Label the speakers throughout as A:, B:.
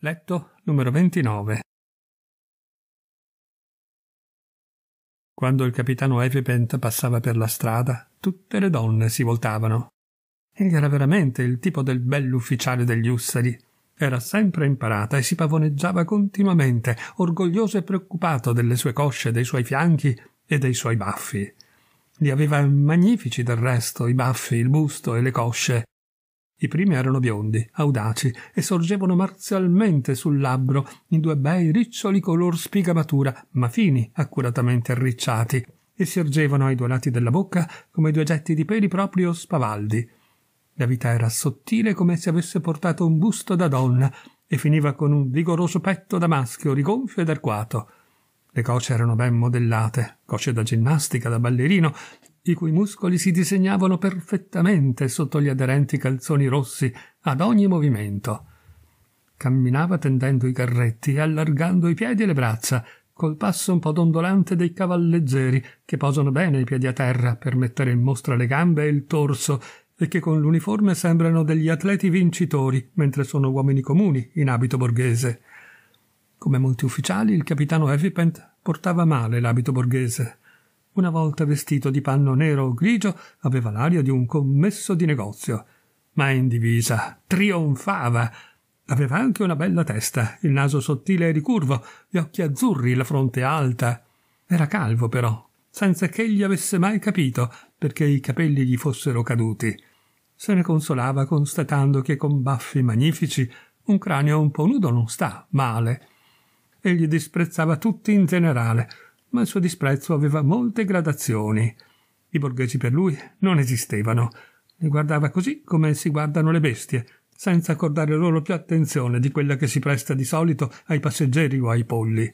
A: Letto numero 29. Quando il capitano Evipent passava per la strada, tutte le donne si voltavano. Egli era veramente il tipo del bell'ufficiale degli Ussari. Era sempre imparata e si pavoneggiava continuamente, orgoglioso e preoccupato delle sue cosce, dei suoi fianchi e dei suoi baffi. Li aveva magnifici del resto, i baffi, il busto e le cosce. I primi erano biondi, audaci, e sorgevano marzialmente sul labbro in due bei riccioli color spigamatura, ma fini, accuratamente arricciati, e si ergevano ai due lati della bocca come due getti di peli proprio spavaldi. La vita era sottile come se avesse portato un busto da donna e finiva con un vigoroso petto da maschio rigonfio ed arcuato. Le cosce erano ben modellate, cosce da ginnastica, da ballerino, i cui muscoli si disegnavano perfettamente sotto gli aderenti calzoni rossi ad ogni movimento. Camminava tendendo i carretti e allargando i piedi e le braccia, col passo un po' dondolante dei cavalleggeri, che posano bene i piedi a terra per mettere in mostra le gambe e il torso, e che con l'uniforme sembrano degli atleti vincitori, mentre sono uomini comuni in abito borghese. Come molti ufficiali, il capitano Evipent portava male l'abito borghese una volta vestito di panno nero o grigio, aveva l'aria di un commesso di negozio. Ma in divisa trionfava. Aveva anche una bella testa, il naso sottile e ricurvo, gli occhi azzurri, la fronte alta. Era calvo, però, senza che egli avesse mai capito perché i capelli gli fossero caduti. Se ne consolava constatando che con baffi magnifici un cranio un po' nudo non sta male. Egli disprezzava tutti in generale, ma il suo disprezzo aveva molte gradazioni. I borghesi per lui non esistevano. Li guardava così come si guardano le bestie, senza accordare loro più attenzione di quella che si presta di solito ai passeggeri o ai polli.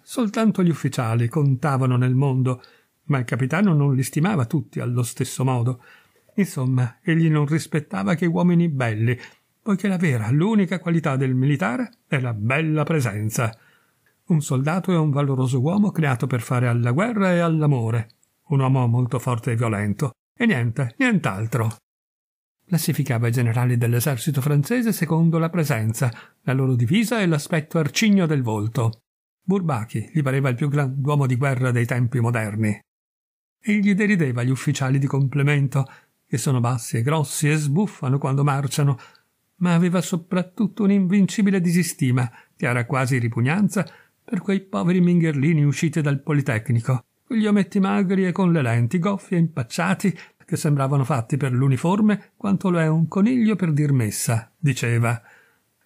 A: Soltanto gli ufficiali contavano nel mondo, ma il capitano non li stimava tutti allo stesso modo. Insomma, egli non rispettava che uomini belli, poiché la vera, l'unica qualità del militare è la bella presenza. Un soldato è un valoroso uomo creato per fare alla guerra e all'amore. Un uomo molto forte e violento. E niente, nient'altro. Classificava i generali dell'esercito francese secondo la presenza, la loro divisa e l'aspetto arcigno del volto. Burbachi gli pareva il più grand'uomo di guerra dei tempi moderni. Egli derideva gli ufficiali di complemento, che sono bassi e grossi e sbuffano quando marciano, ma aveva soprattutto un'invincibile disistima, che era quasi ripugnanza, per quei poveri mingherlini usciti dal Politecnico, quegli ometti magri e con le lenti, goffi e impacciati, che sembravano fatti per l'uniforme quanto lo è un coniglio per dir messa, diceva.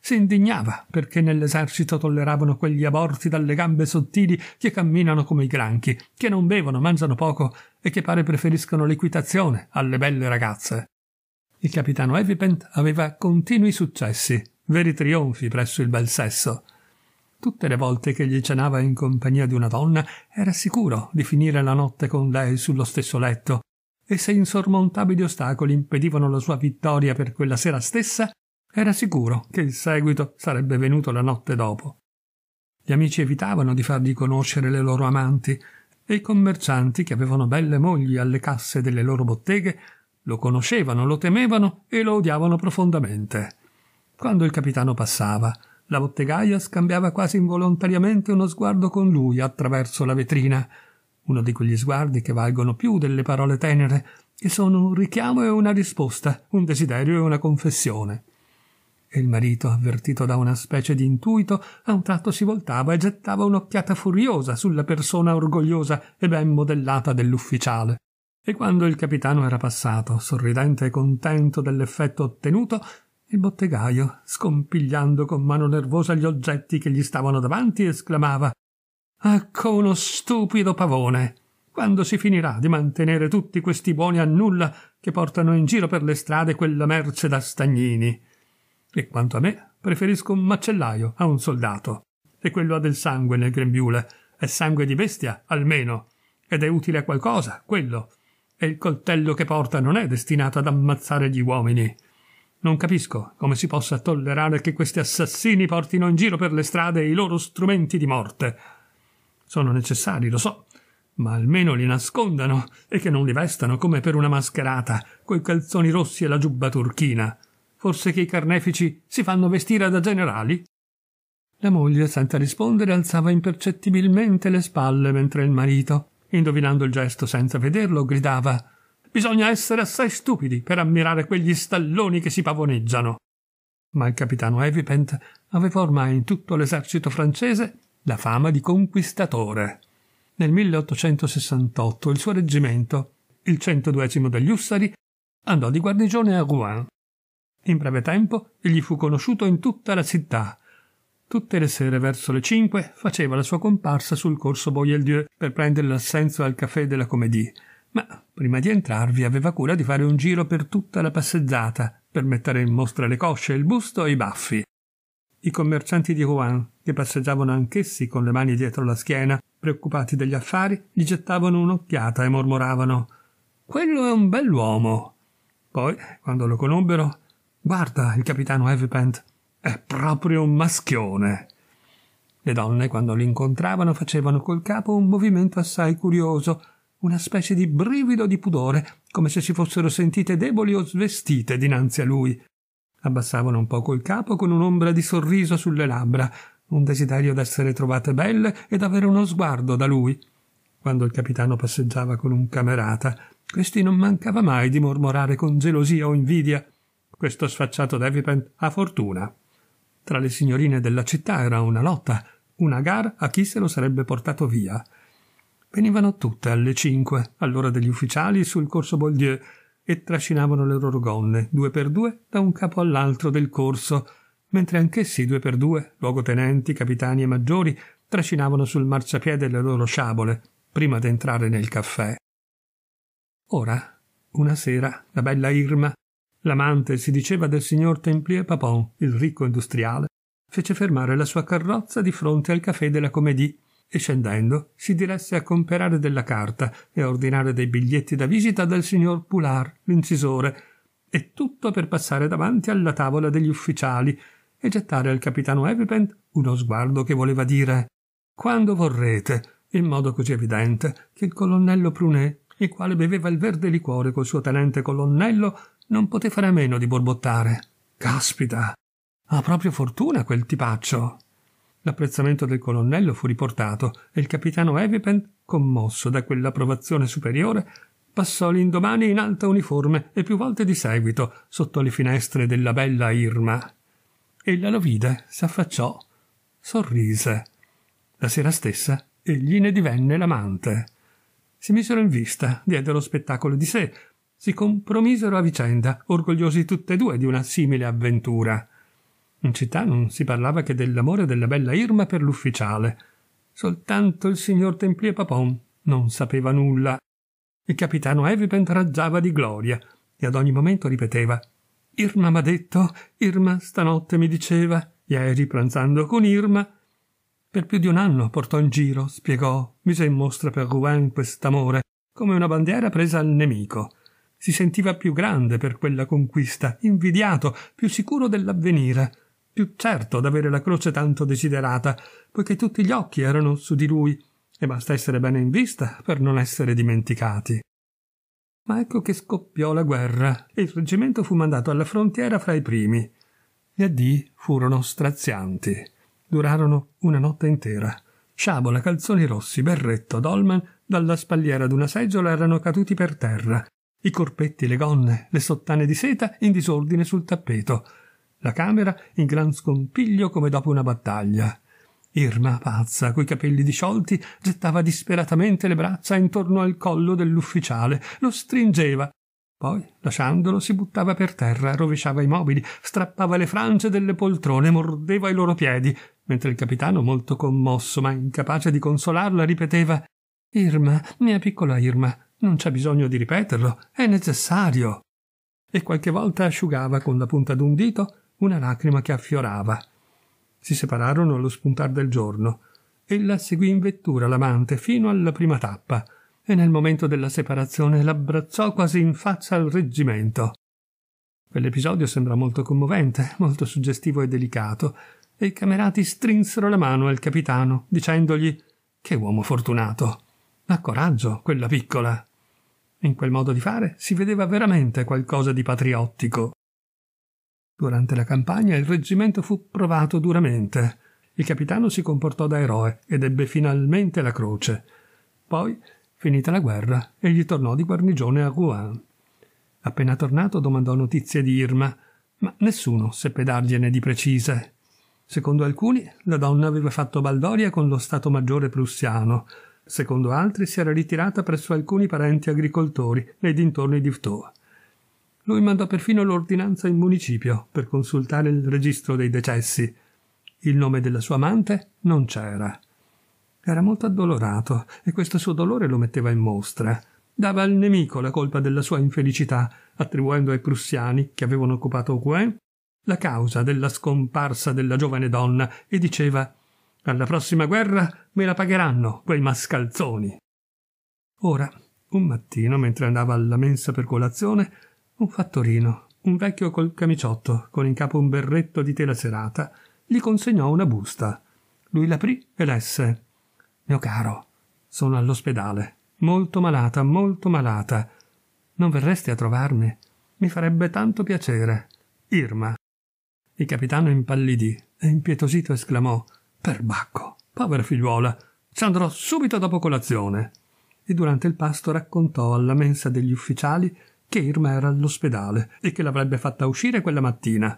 A: Si indignava perché nell'esercito tolleravano quegli aborti dalle gambe sottili che camminano come i granchi, che non bevono, mangiano poco e che pare preferiscono l'equitazione alle belle ragazze. Il capitano Evipent aveva continui successi, veri trionfi presso il bel sesso. Tutte le volte che gli cenava in compagnia di una donna era sicuro di finire la notte con lei sullo stesso letto, e se insormontabili ostacoli impedivano la sua vittoria per quella sera stessa, era sicuro che il seguito sarebbe venuto la notte dopo. Gli amici evitavano di fargli conoscere le loro amanti, e i commercianti che avevano belle mogli alle casse delle loro botteghe lo conoscevano, lo temevano e lo odiavano profondamente. Quando il capitano passava, la bottegaia scambiava quasi involontariamente uno sguardo con lui attraverso la vetrina, uno di quegli sguardi che valgono più delle parole tenere, che sono un richiamo e una risposta, un desiderio e una confessione. E il marito, avvertito da una specie di intuito, a un tratto si voltava e gettava un'occhiata furiosa sulla persona orgogliosa e ben modellata dell'ufficiale. E quando il capitano era passato, sorridente e contento dell'effetto ottenuto, il bottegaio, scompigliando con mano nervosa gli oggetti che gli stavano davanti, esclamava Ecco uno stupido pavone. Quando si finirà di mantenere tutti questi buoni a nulla che portano in giro per le strade quella merce da stagnini? E quanto a me, preferisco un macellaio a un soldato. E quello ha del sangue nel grembiule. È sangue di bestia, almeno. Ed è utile a qualcosa, quello. E il coltello che porta non è destinato ad ammazzare gli uomini. Non capisco come si possa tollerare che questi assassini portino in giro per le strade i loro strumenti di morte. Sono necessari, lo so, ma almeno li nascondano e che non li vestano come per una mascherata, coi calzoni rossi e la giubba turchina. Forse che i carnefici si fanno vestire da generali? La moglie, senza rispondere, alzava impercettibilmente le spalle mentre il marito, indovinando il gesto senza vederlo, gridava Bisogna essere assai stupidi per ammirare quegli stalloni che si pavoneggiano. Ma il capitano Evipent aveva ormai in tutto l'esercito francese la fama di conquistatore. Nel 1868 il suo reggimento, il 102 degli Ussari, andò di guarnigione a Rouen. In breve tempo egli fu conosciuto in tutta la città. Tutte le sere verso le cinque faceva la sua comparsa sul corso Boieldieu per prendere l'assenso al caffè della Comédie, ma prima di entrarvi aveva cura di fare un giro per tutta la passeggiata, per mettere in mostra le cosce, il busto e i baffi. I commercianti di Rouen, che passeggiavano anch'essi con le mani dietro la schiena, preoccupati degli affari, gli gettavano un'occhiata e mormoravano Quello è un bell'uomo. Poi, quando lo conobbero, guarda il capitano Evepent, è proprio un maschione. Le donne, quando incontravano, facevano col capo un movimento assai curioso, una specie di brivido di pudore, come se si fossero sentite deboli o svestite dinanzi a lui. Abbassavano un poco il capo con un'ombra di sorriso sulle labbra, un desiderio d'essere trovate belle e d'avere uno sguardo da lui. Quando il capitano passeggiava con un camerata, questi non mancava mai di mormorare con gelosia o invidia questo sfacciato d'Evipent ha fortuna. Tra le signorine della città era una lotta, una gara a chi se lo sarebbe portato via venivano tutte alle cinque, all'ora degli ufficiali, sul corso Boldieu e trascinavano le loro gonne, due per due, da un capo all'altro del corso, mentre anch'essi, due per due, luogotenenti, capitani e maggiori, trascinavano sul marciapiede le loro sciabole, prima d'entrare nel caffè. Ora, una sera, la bella Irma, l'amante, si diceva, del signor Templier Papon, il ricco industriale, fece fermare la sua carrozza di fronte al caffè della Comédie e scendendo si diresse a comperare della carta e a ordinare dei biglietti da visita del signor Poulard, l'incisore, e tutto per passare davanti alla tavola degli ufficiali e gettare al capitano Evipent uno sguardo che voleva dire quando vorrete, in modo così evidente che il colonnello Prunet, il quale beveva il verde liquore col suo tenente colonnello, non poté fare a meno di borbottare. Caspita! Ha proprio fortuna quel tipaccio! L'apprezzamento del colonnello fu riportato e il capitano Evipen, commosso da quell'approvazione superiore, passò l'indomani in alta uniforme e più volte di seguito sotto le finestre della bella Irma. Ella lo vide, si affacciò, sorrise. La sera stessa egli ne divenne l'amante. Si misero in vista, diedero spettacolo di sé, si compromisero a vicenda, orgogliosi tutt'e e due di una simile avventura. In città non si parlava che dell'amore della bella Irma per l'ufficiale. Soltanto il signor Templier Papon non sapeva nulla. Il capitano Evipent raggiava di gloria e ad ogni momento ripeteva Irma m'ha detto, Irma stanotte mi diceva, ieri pranzando con Irma. Per più di un anno portò in giro, spiegò, mise in mostra per Rouen quest'amore, come una bandiera presa al nemico. Si sentiva più grande per quella conquista, invidiato, più sicuro dell'avvenire più certo d'avere la croce tanto desiderata, poiché tutti gli occhi erano su di lui, e basta essere bene in vista per non essere dimenticati. Ma ecco che scoppiò la guerra, e il reggimento fu mandato alla frontiera fra i primi. Gli addii furono strazianti. Durarono una notte intera. Sciabola, calzoni rossi, berretto, dolman, dalla spalliera d'una seggiola erano caduti per terra. I corpetti, le gonne, le sottane di seta in disordine sul tappeto la camera in gran scompiglio come dopo una battaglia. Irma, pazza, coi capelli disciolti, gettava disperatamente le braccia intorno al collo dell'ufficiale, lo stringeva, poi, lasciandolo, si buttava per terra, rovesciava i mobili, strappava le frange delle poltrone, mordeva i loro piedi, mentre il capitano, molto commosso, ma incapace di consolarla, ripeteva Irma, mia piccola Irma, non c'è bisogno di ripeterlo, è necessario. E qualche volta asciugava con la punta d'un dito una lacrima che affiorava. Si separarono allo spuntar del giorno. Ella seguì in vettura l'amante fino alla prima tappa e nel momento della separazione l'abbracciò quasi in faccia al reggimento. Quell'episodio sembra molto commovente, molto suggestivo e delicato, e i camerati strinsero la mano al capitano, dicendogli Che uomo fortunato! Ha coraggio, quella piccola! In quel modo di fare si vedeva veramente qualcosa di patriottico. Durante la campagna il reggimento fu provato duramente. Il capitano si comportò da eroe ed ebbe finalmente la croce. Poi, finita la guerra, egli tornò di guarnigione a Rouen. Appena tornato domandò notizie di Irma, ma nessuno seppe dargliene di precise. Secondo alcuni, la donna aveva fatto baldoria con lo Stato Maggiore prussiano, secondo altri si era ritirata presso alcuni parenti agricoltori nei dintorni di Vtoa. Lui mandò perfino l'ordinanza in municipio per consultare il registro dei decessi. Il nome della sua amante non c'era. Era molto addolorato e questo suo dolore lo metteva in mostra. Dava al nemico la colpa della sua infelicità, attribuendo ai prussiani che avevano occupato Rouen la causa della scomparsa della giovane donna e diceva alla prossima guerra me la pagheranno quei mascalzoni. Ora, un mattino, mentre andava alla mensa per colazione, un fattorino, un vecchio col camiciotto, con in capo un berretto di tela serata, gli consegnò una busta. Lui l'aprì e lesse. Mio caro, sono all'ospedale. Molto malata, molto malata. Non verresti a trovarmi? Mi farebbe tanto piacere. Irma. Il capitano impallidì e impietosito esclamò Perbacco, povera figliuola, ci andrò subito dopo colazione. E durante il pasto raccontò alla mensa degli ufficiali che Irma era all'ospedale e che l'avrebbe fatta uscire quella mattina.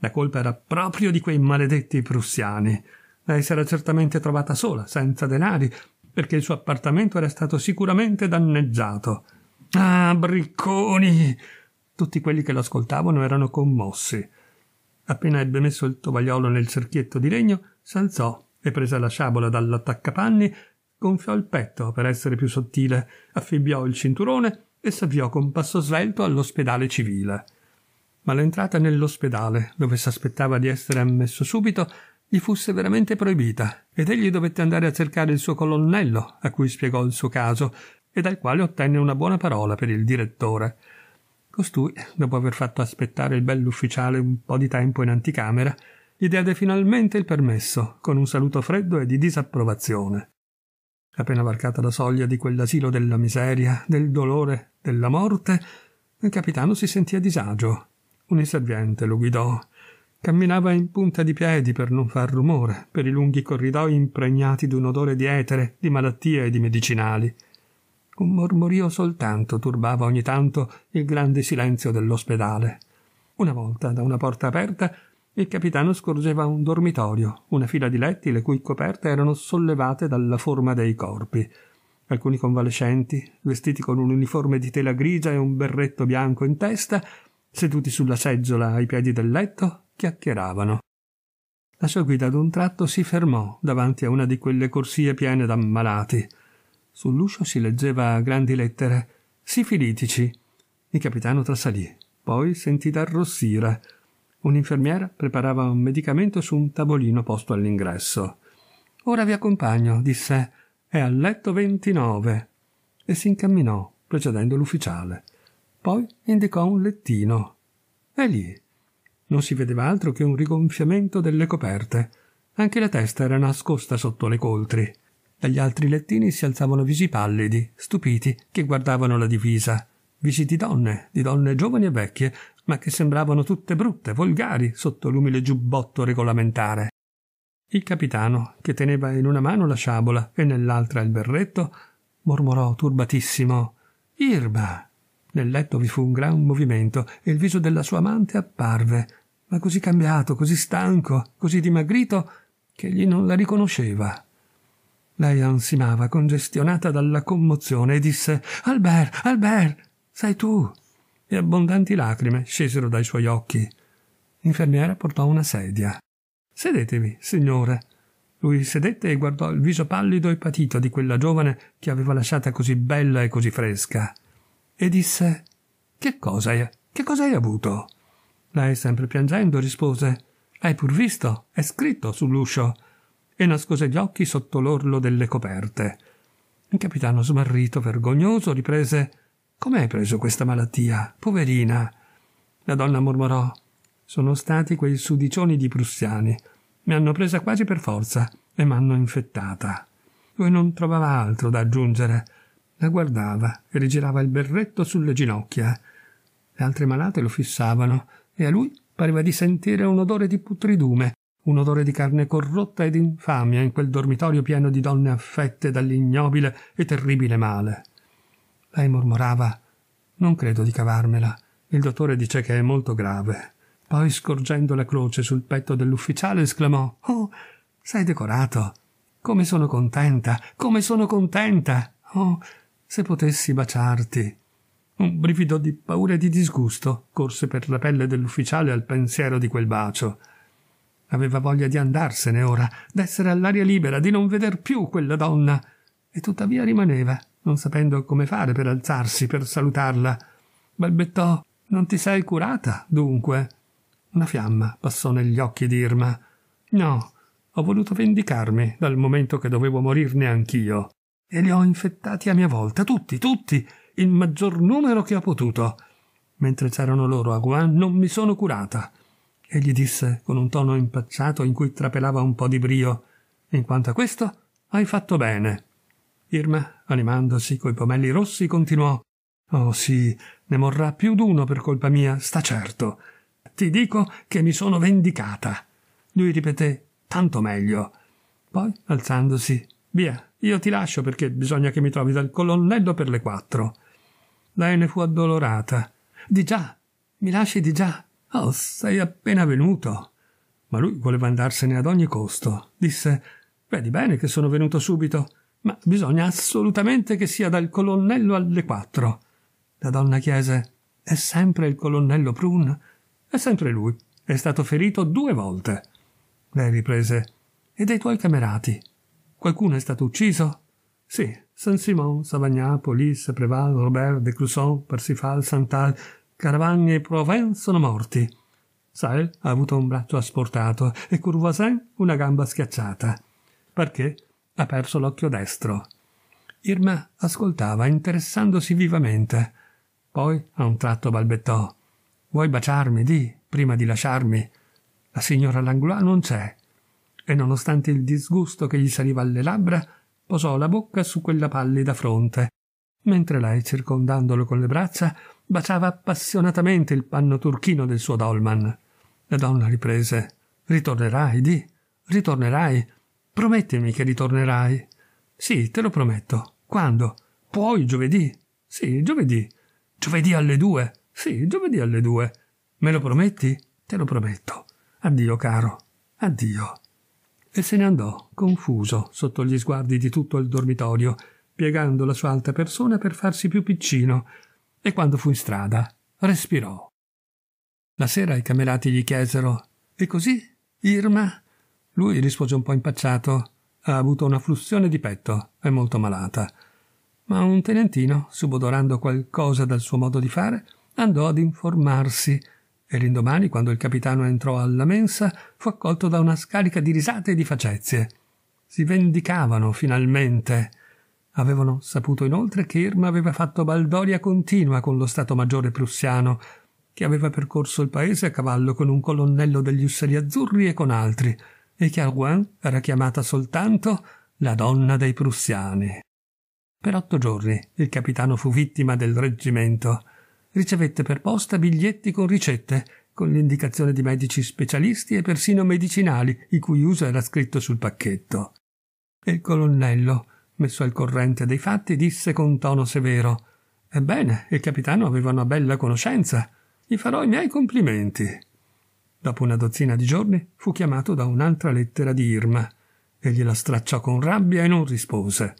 A: La colpa era proprio di quei maledetti prussiani. Lei si era certamente trovata sola, senza denari, perché il suo appartamento era stato sicuramente danneggiato. Ah, bricconi! Tutti quelli che l'ascoltavano erano commossi. Appena ebbe messo il tovagliolo nel cerchietto di legno, s'alzò e presa la sciabola dall'attaccapanni, gonfiò il petto per essere più sottile, affibbiò il cinturone e s'avviò con passo svelto all'ospedale civile. Ma l'entrata nell'ospedale, dove s'aspettava di essere ammesso subito, gli fu severamente proibita ed egli dovette andare a cercare il suo colonnello, a cui spiegò il suo caso e dal quale ottenne una buona parola per il direttore. Costui, dopo aver fatto aspettare il bell'ufficiale un po' di tempo in anticamera, gli diede finalmente il permesso, con un saluto freddo e di disapprovazione appena varcata la soglia di quell'asilo della miseria, del dolore, della morte, il capitano si sentì a disagio. Un inserviente lo guidò. Camminava in punta di piedi per non far rumore, per i lunghi corridoi impregnati d'un odore di etere, di malattie e di medicinali. Un mormorio soltanto turbava ogni tanto il grande silenzio dell'ospedale. Una volta, da una porta aperta, il capitano scorgeva un dormitorio, una fila di letti le cui coperte erano sollevate dalla forma dei corpi. Alcuni convalescenti, vestiti con un uniforme di tela grigia e un berretto bianco in testa, seduti sulla seggiola ai piedi del letto, chiacchieravano. La sua guida ad un tratto si fermò davanti a una di quelle corsie piene d'ammalati. Sull'uscio si leggeva a grandi lettere Sifilitici. Il capitano trasalì, poi sentì d'arrossire. Un'infermiera preparava un medicamento su un tavolino posto all'ingresso. Ora vi accompagno, disse. È al letto 29. E si incamminò, precedendo l'ufficiale. Poi indicò un lettino. È lì. Non si vedeva altro che un rigonfiamento delle coperte. Anche la testa era nascosta sotto le coltri. Dagli altri lettini si alzavano visi pallidi, stupiti, che guardavano la divisa. Visi di donne, di donne giovani e vecchie, ma che sembravano tutte brutte, volgari, sotto l'umile giubbotto regolamentare. Il capitano, che teneva in una mano la sciabola e nell'altra il berretto, mormorò turbatissimo Irba. Nel letto vi fu un gran movimento e il viso della sua amante apparve, ma così cambiato, così stanco, così dimagrito, che egli non la riconosceva. Lei ansimava, congestionata dalla commozione, e disse Albert, Albert, sei tu e abbondanti lacrime scesero dai suoi occhi. L'infermiera portò una sedia. Sedetevi, signore. Lui sedette e guardò il viso pallido e patito di quella giovane che aveva lasciata così bella e così fresca. E disse Che cosa hai, che cosa hai avuto? Lei, sempre piangendo, rispose Hai pur visto, è scritto sull'uscio. E nascose gli occhi sotto l'orlo delle coperte. Il capitano smarrito, vergognoso, riprese Com'è preso questa malattia? Poverina. La donna mormorò. Sono stati quei sudicioni di prussiani. Mi hanno presa quasi per forza e mi hanno infettata. Lui non trovava altro da aggiungere. La guardava e rigirava il berretto sulle ginocchia. Le altre malate lo fissavano e a lui pareva di sentire un odore di putridume, un odore di carne corrotta ed infamia in quel dormitorio pieno di donne affette dall'ignobile e terribile male. Lei mormorava Non credo di cavarmela. Il dottore dice che è molto grave. Poi, scorgendo la croce sul petto dell'ufficiale, esclamò Oh, sei decorato. Come sono contenta. Come sono contenta. Oh, se potessi baciarti. Un brivido di paura e di disgusto corse per la pelle dell'ufficiale al pensiero di quel bacio. Aveva voglia di andarsene ora, d'essere all'aria libera, di non veder più quella donna, e tuttavia rimaneva non sapendo come fare per alzarsi, per salutarla. Balbettò Non ti sei curata, dunque? Una fiamma passò negli occhi di Irma. No, ho voluto vendicarmi dal momento che dovevo morirne anch'io. E li ho infettati a mia volta, tutti, tutti, il maggior numero che ho potuto. Mentre c'erano loro a Guan non mi sono curata. Egli disse con un tono impacciato in cui trapelava un po di brio. In quanto a questo, hai fatto bene. Irma, animandosi coi pomelli rossi, continuò Oh sì, ne morrà più d'uno per colpa mia, sta certo. Ti dico che mi sono vendicata. Lui ripeté tanto meglio. Poi, alzandosi, via, io ti lascio perché bisogna che mi trovi dal colonnello per le quattro. Lei ne fu addolorata. Di già, mi lasci di già. Oh, sei appena venuto. Ma lui voleva andarsene ad ogni costo. Disse, vedi bene che sono venuto subito ma bisogna assolutamente che sia dal colonnello alle quattro. La donna chiese È sempre il colonnello Prun? È sempre lui. È stato ferito due volte. Lei riprese E dei tuoi camerati? Qualcuno è stato ucciso? Sì, Saint-Simon, Savagnan, Polisse, Preval, Robert, De Clusson, Parsifal, Santal, Caravagni e Provence sono morti. Sahel ha avuto un braccio asportato e Courvoisin una gamba schiacciata. Perché? ha perso l'occhio destro. Irma ascoltava, interessandosi vivamente. Poi a un tratto balbettò. Vuoi baciarmi, di, prima di lasciarmi? La signora Langlois non c'è. E nonostante il disgusto che gli saliva alle labbra, posò la bocca su quella pallida fronte, mentre lei, circondandolo con le braccia, baciava appassionatamente il panno turchino del suo dolman. La donna riprese. Ritornerai, di, ritornerai. Promettimi che ritornerai. Sì, te lo prometto. Quando? Puoi giovedì? Sì, giovedì. Giovedì alle due? Sì, giovedì alle due. Me lo prometti? Te lo prometto. Addio, caro. Addio. E se ne andò, confuso, sotto gli sguardi di tutto il dormitorio, piegando la sua alta persona per farsi più piccino, e quando fu in strada, respirò. La sera i camerati gli chiesero E così, Irma, lui rispose un po' impacciato. Ha avuto una flussione di petto, è molto malata. Ma un tenentino, subodorando qualcosa dal suo modo di fare, andò ad informarsi e l'indomani, quando il capitano entrò alla mensa, fu accolto da una scarica di risate e di facezie. Si vendicavano finalmente. Avevano saputo inoltre che Irma aveva fatto baldoria continua con lo Stato Maggiore prussiano, che aveva percorso il paese a cavallo con un colonnello degli usseri azzurri e con altri, e che a era chiamata soltanto la donna dei prussiani. Per otto giorni il capitano fu vittima del reggimento. Ricevette per posta biglietti con ricette, con l'indicazione di medici specialisti e persino medicinali, il cui uso era scritto sul pacchetto. E il colonnello, messo al corrente dei fatti, disse con tono severo Ebbene, il capitano aveva una bella conoscenza. Gli farò i miei complimenti. Dopo una dozzina di giorni fu chiamato da un'altra lettera di Irma. Egli la stracciò con rabbia e non rispose.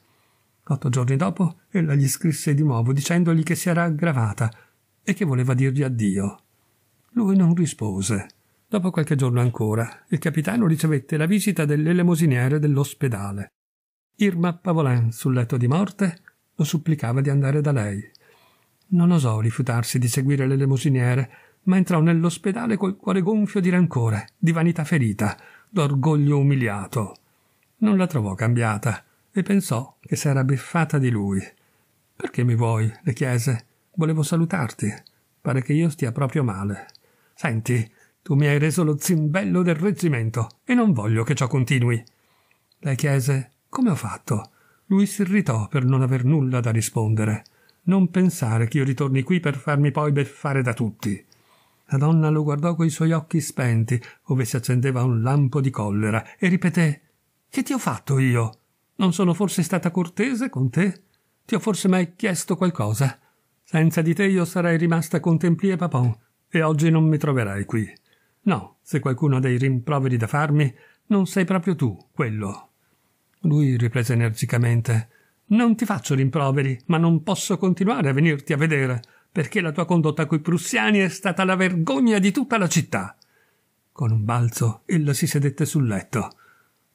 A: Otto giorni dopo ella gli scrisse di nuovo dicendogli che si era aggravata e che voleva dirgli addio. Lui non rispose. Dopo qualche giorno ancora, il capitano ricevette la visita dell'elemosiniere dell'ospedale. Irma Pavolin, sul letto di morte, lo supplicava di andare da lei. Non osò rifiutarsi di seguire l'elemosiniere, ma entrò nell'ospedale col cuore gonfio di rancore, di vanità ferita, d'orgoglio umiliato. Non la trovò cambiata e pensò che si era beffata di lui. Perché mi vuoi? le chiese. Volevo salutarti. Pare che io stia proprio male. Senti, tu mi hai reso lo zimbello del reggimento e non voglio che ciò continui. Lei chiese come ho fatto. Lui si irritò per non aver nulla da rispondere. Non pensare che io ritorni qui per farmi poi beffare da tutti. La donna lo guardò coi suoi occhi spenti, ove si accendeva un lampo di collera, e ripeté Che ti ho fatto io? Non sono forse stata cortese con te? Ti ho forse mai chiesto qualcosa? Senza di te io sarei rimasta con Templier Papon, e oggi non mi troverai qui. No, se qualcuno ha dei rimproveri da farmi, non sei proprio tu, quello. Lui riprese energicamente Non ti faccio rimproveri, ma non posso continuare a venirti a vedere perché la tua condotta coi prussiani è stata la vergogna di tutta la città. Con un balzo ella si sedette sul letto.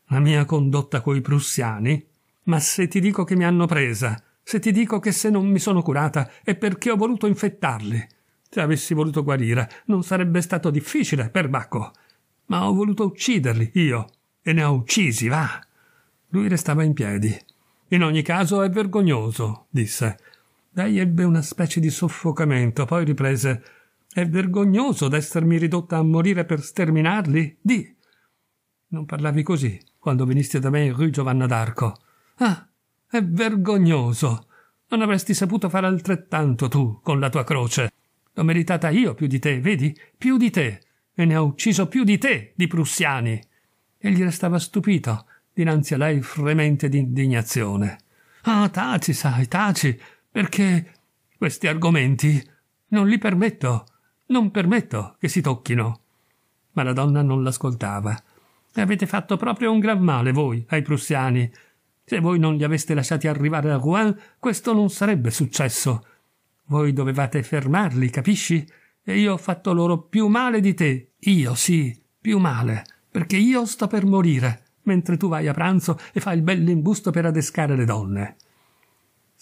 A: La mia condotta coi prussiani? Ma se ti dico che mi hanno presa, se ti dico che se non mi sono curata è perché ho voluto infettarli. Se avessi voluto guarire, non sarebbe stato difficile, perbacco. Ma ho voluto ucciderli, io, e ne ho uccisi, va. Lui restava in piedi. In ogni caso è vergognoso, disse. Lei ebbe una specie di soffocamento, poi riprese È vergognoso d'essermi ridotta a morire per sterminarli? Di. Non parlavi così quando venisti da me in Rue Giovanna d'Arco. Ah, è vergognoso. Non avresti saputo fare altrettanto tu con la tua croce. L'ho meritata io più di te, vedi? Più di te. E ne ho ucciso più di te, di prussiani. E gli restava stupito dinanzi a lei fremente d'indignazione. Ah, taci, sai, taci perché questi argomenti non li permetto, non permetto che si tocchino. Ma la donna non l'ascoltava. Avete fatto proprio un gran male voi ai prussiani. Se voi non li aveste lasciati arrivare a Rouen, questo non sarebbe successo. Voi dovevate fermarli, capisci? E io ho fatto loro più male di te. Io sì, più male, perché io sto per morire, mentre tu vai a pranzo e fai il bell'imbusto per adescare le donne.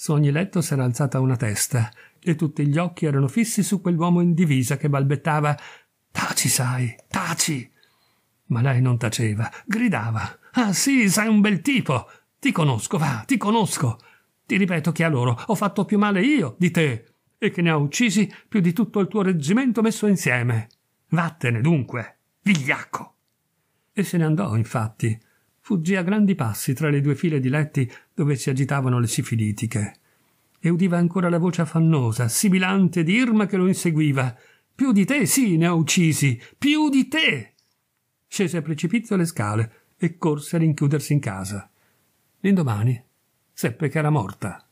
A: Su ogni letto s'era alzata una testa e tutti gli occhi erano fissi su quell'uomo in divisa che balbettava Taci, sai, taci. Ma lei non taceva, gridava Ah sì, sei un bel tipo. Ti conosco, va, ti conosco. Ti ripeto che a loro ho fatto più male io di te e che ne ho uccisi più di tutto il tuo reggimento messo insieme. Vattene dunque, vigliacco. E se ne andò, infatti, fuggì a grandi passi tra le due file di letti dove si agitavano le sifilitiche. E udiva ancora la voce affannosa, sibilante di Irma che lo inseguiva. Più di te, sì, ne ho uccisi! Più di te! Scese a precipizio le scale e corse a rinchiudersi in casa. L'indomani seppe che era morta.